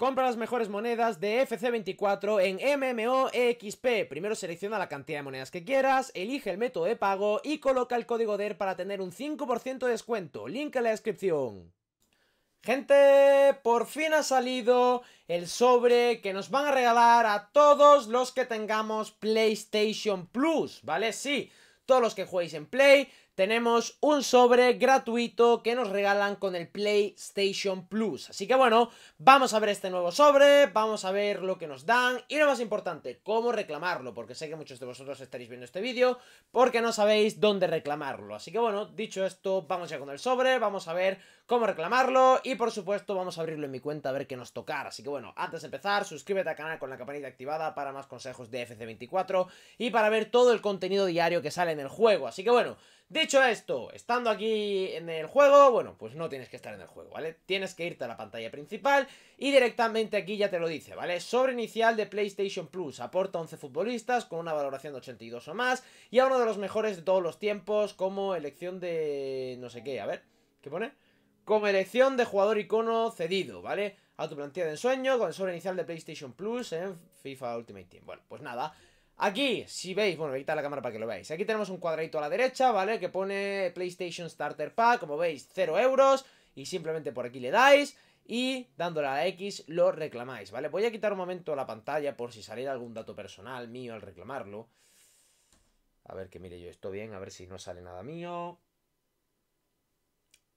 Compra las mejores monedas de FC24 en MMOXP. Primero selecciona la cantidad de monedas que quieras, elige el método de pago y coloca el código DER para tener un 5% de descuento. Link en la descripción. Gente, por fin ha salido el sobre que nos van a regalar a todos los que tengamos PlayStation Plus, ¿vale? Sí, todos los que jueguéis en Play, tenemos un sobre gratuito que nos regalan con el PlayStation Plus. Así que bueno, vamos a ver este nuevo sobre, vamos a ver lo que nos dan y lo más importante, cómo reclamarlo, porque sé que muchos de vosotros estaréis viendo este vídeo porque no sabéis dónde reclamarlo. Así que bueno, dicho esto, vamos ya con el sobre, vamos a ver cómo reclamarlo y por supuesto vamos a abrirlo en mi cuenta a ver qué nos tocar. Así que bueno, antes de empezar, suscríbete al canal con la campanita activada para más consejos de FC24 y para ver todo el contenido diario que sale en el juego. Así que bueno... Dicho esto, estando aquí en el juego, bueno, pues no tienes que estar en el juego, ¿vale? Tienes que irte a la pantalla principal y directamente aquí ya te lo dice, ¿vale? Sobre inicial de PlayStation Plus, aporta 11 futbolistas con una valoración de 82 o más y a uno de los mejores de todos los tiempos como elección de... no sé qué, a ver, ¿qué pone? Como elección de jugador icono cedido, ¿vale? A tu plantilla de ensueño con el sobre inicial de PlayStation Plus en FIFA Ultimate Team. Bueno, pues nada... Aquí, si veis, bueno, voy a quitar la cámara para que lo veáis Aquí tenemos un cuadradito a la derecha, ¿vale? Que pone PlayStation Starter Pack, como veis, 0 euros Y simplemente por aquí le dais y dándole a la X lo reclamáis, ¿vale? Voy a quitar un momento la pantalla por si saliera algún dato personal mío al reclamarlo. A ver que mire yo esto bien, a ver si no sale nada mío.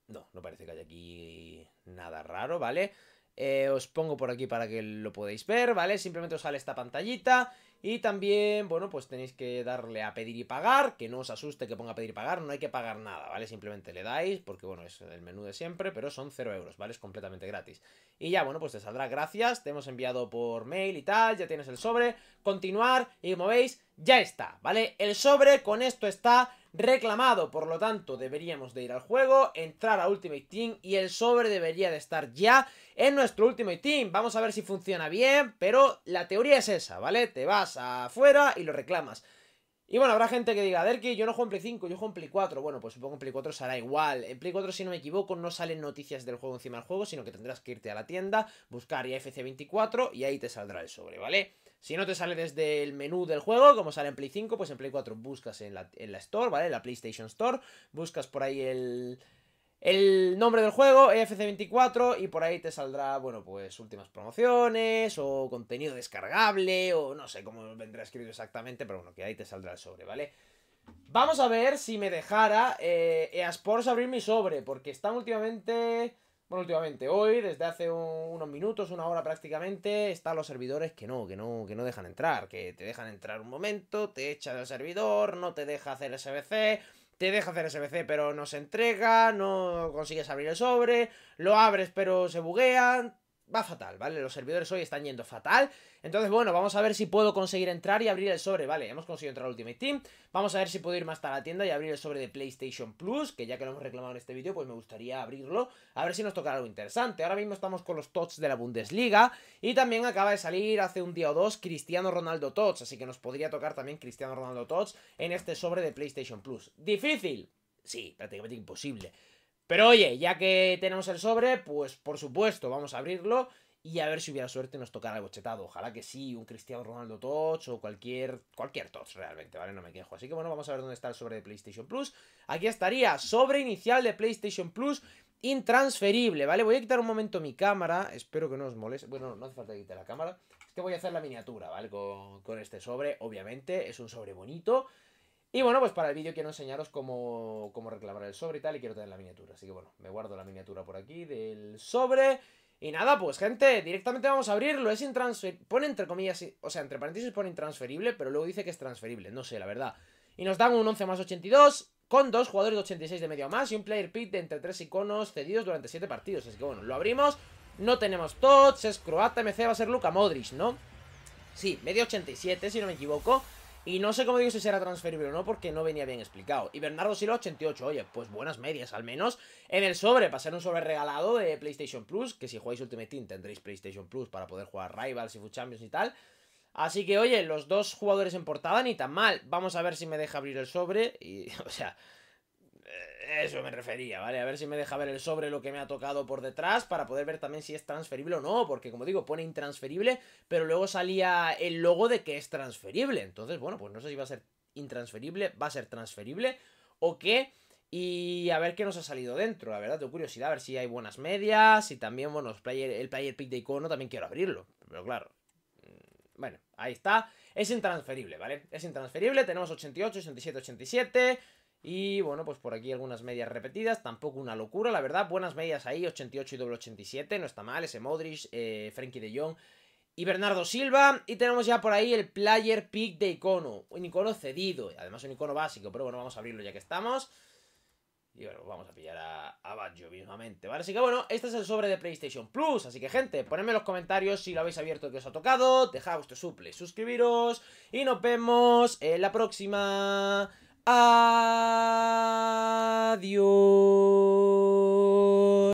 No, no parece que haya aquí nada raro, ¿vale? Eh, os pongo por aquí para que lo podáis ver, ¿vale? Simplemente os sale esta pantallita y también, bueno, pues tenéis que darle a pedir y pagar, que no os asuste que ponga pedir y pagar, no hay que pagar nada, ¿vale? Simplemente le dais, porque bueno, es el menú de siempre, pero son 0 euros, ¿vale? Es completamente gratis. Y ya, bueno, pues te saldrá gracias, te hemos enviado por mail y tal, ya tienes el sobre, continuar y como veis, ya está, ¿vale? El sobre con esto está reclamado. Por lo tanto, deberíamos de ir al juego, entrar a Ultimate Team y el sobre debería de estar ya en nuestro Ultimate Team. Vamos a ver si funciona bien, pero la teoría es esa, ¿vale? Te vas afuera y lo reclamas. Y bueno, habrá gente que diga, Derki, yo no juego en Play 5, yo juego en Play 4. Bueno, pues supongo que en Play 4 será igual. En Play 4, si no me equivoco, no salen noticias del juego encima del juego, sino que tendrás que irte a la tienda, buscar IFC24 y ahí te saldrá el sobre, ¿vale? Si no te sale desde el menú del juego, como sale en Play 5, pues en Play 4 buscas en la, en Store, ¿vale? En la PlayStation Store, buscas por ahí el, el nombre del juego, FC24, y por ahí te saldrá, bueno, pues últimas promociones, o contenido descargable, o no sé cómo vendrá escrito exactamente, pero bueno, que ahí te saldrá el sobre, ¿vale? Vamos a ver si me dejara eh, EA Sports abrir mi sobre, porque están últimamente últimamente hoy, desde hace unos minutos, una hora prácticamente, están los servidores que no, que no, que no dejan entrar, que te dejan entrar un momento, te echa del servidor, no te deja hacer SBC, te deja hacer SBC pero no se entrega, no consigues abrir el sobre, lo abres pero se buguean, va fatal, ¿vale? Los servidores hoy están yendo fatal. Entonces, bueno, vamos a ver si puedo conseguir entrar y abrir el sobre. Vale, hemos conseguido entrar al Ultimate Team. Vamos a ver si puedo ir más hasta la tienda y abrir el sobre de PlayStation Plus, que ya que lo hemos reclamado en este vídeo, pues me gustaría abrirlo. A ver si nos toca algo interesante. Ahora mismo estamos con los tots de la Bundesliga. Y también acaba de salir hace un día o dos Cristiano Ronaldo Tots. Así que nos podría tocar también Cristiano Ronaldo Tots en este sobre de PlayStation Plus. Difícil. Sí, prácticamente imposible. Pero oye, ya que tenemos el sobre, pues por supuesto, vamos a abrirlo y a ver si hubiera suerte nos tocará algo bochetado. Ojalá que sí, un Cristiano Ronaldo Touch o cualquier, cualquier realmente, ¿vale? No me quejo. Así que bueno, vamos a ver dónde está el sobre de PlayStation Plus. Aquí estaría, sobre inicial de PlayStation Plus intransferible, ¿vale? Voy a quitar un momento mi cámara, espero que no os moleste. Bueno, no hace falta quitar la cámara. Es que voy a hacer la miniatura, ¿vale? Con, con este sobre, obviamente. Es un sobre bonito. Y bueno, pues para el vídeo quiero enseñaros cómo, cómo reclamar el sobre y tal, y quiero tener la miniatura. Así que bueno, me guardo la miniatura por aquí del sobre. Y nada, pues gente, directamente vamos a abrirlo. Es intransferible. Pone entre comillas, o sea, entre paréntesis pone intransferible, pero luego dice que es transferible. No sé, la verdad. Y nos dan un 11 más 82, con dos jugadores de 86 de medio más y un player pit de entre tres iconos cedidos durante 7 partidos. Así que bueno, lo abrimos. No tenemos tots, es croata, MC va a ser Luka Modric, ¿no? Sí, medio 87, si no me equivoco. Y no sé cómo digo si será transferible o no, porque no venía bien explicado. Y Bernardo Silva 88, oye, pues buenas medias al menos. En el sobre, para ser un sobre regalado de PlayStation Plus, que si jugáis Ultimate Team tendréis PlayStation Plus para poder jugar Rivals y Food Champions y tal. Así que, oye, los dos jugadores en portada ni tan mal. Vamos a ver si me deja abrir el sobre y, o sea... Eh, eso me refería, ¿vale? A ver si me deja ver el sobre lo que me ha tocado por detrás para poder ver también si es transferible o no, porque como digo, pone intransferible, pero luego salía el logo de que es transferible. Entonces, bueno, pues no sé si va a ser intransferible, va a ser transferible o qué. Y a ver qué nos ha salido dentro, la verdad, tengo curiosidad, a ver si hay buenas medias y también, bueno, el player pick de icono también quiero abrirlo, pero claro. Mm, bueno, ahí está. Es intransferible, ¿vale? Es intransferible, tenemos 88, 87, 87... Y bueno, pues por aquí algunas medias repetidas, tampoco una locura, la verdad, buenas medias ahí, 88 y doble 87, no está mal, ese Modric, eh, Frenkie de Jong y Bernardo Silva. Y tenemos ya por ahí el player pick de icono, un icono cedido, además un icono básico, pero bueno, vamos a abrirlo ya que estamos. Y bueno, vamos a pillar a, Baggio mismamente, ¿vale? Así que bueno, este es el sobre de PlayStation Plus. Así que, gente, ponedme en los comentarios si lo habéis abierto que os ha tocado. Dejad vuestro suple, suscribiros. Y nos vemos en la próxima. Adiós.